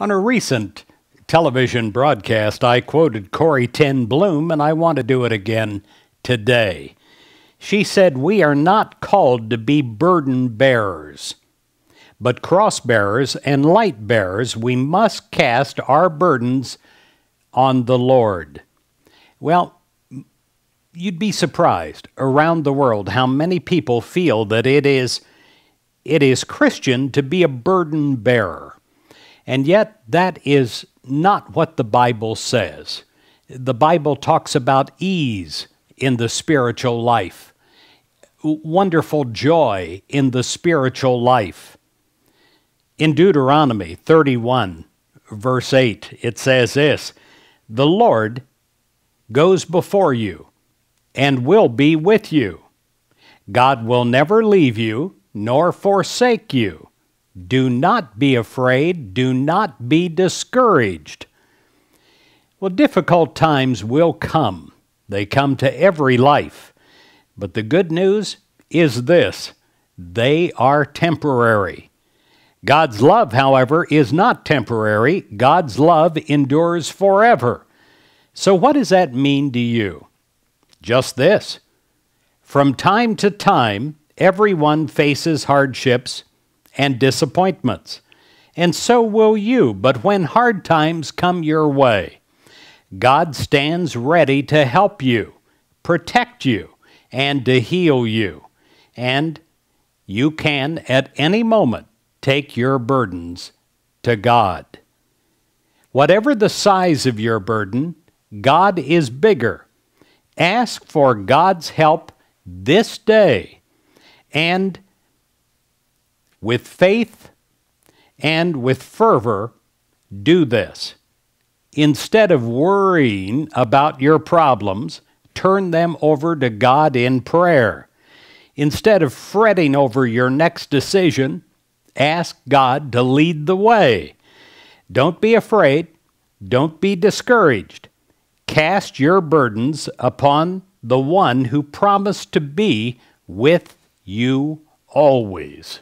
On a recent television broadcast, I quoted Corey Ten Bloom, and I want to do it again today. She said, We are not called to be burden bearers, but cross bearers and light bearers. We must cast our burdens on the Lord. Well, you'd be surprised around the world how many people feel that it is it is Christian to be a burden bearer. And yet, that is not what the Bible says. The Bible talks about ease in the spiritual life, wonderful joy in the spiritual life. In Deuteronomy 31, verse 8, it says this The Lord goes before you and will be with you. God will never leave you nor forsake you. Do not be afraid. Do not be discouraged. Well, difficult times will come. They come to every life. But the good news is this they are temporary. God's love, however, is not temporary. God's love endures forever. So, what does that mean to you? Just this. From time to time, everyone faces hardships and disappointments. And so will you, but when hard times come your way, God stands ready to help you, protect you, and to heal you. And you can at any moment take your burdens to God. Whatever the size of your burden, God is bigger. Ask for God's help this day and with faith and with fervor do this. Instead of worrying about your problems, turn them over to God in prayer. Instead of fretting over your next decision, ask God to lead the way. Don't be afraid. Don't be discouraged. Cast your burdens upon the one who promised to be with you always.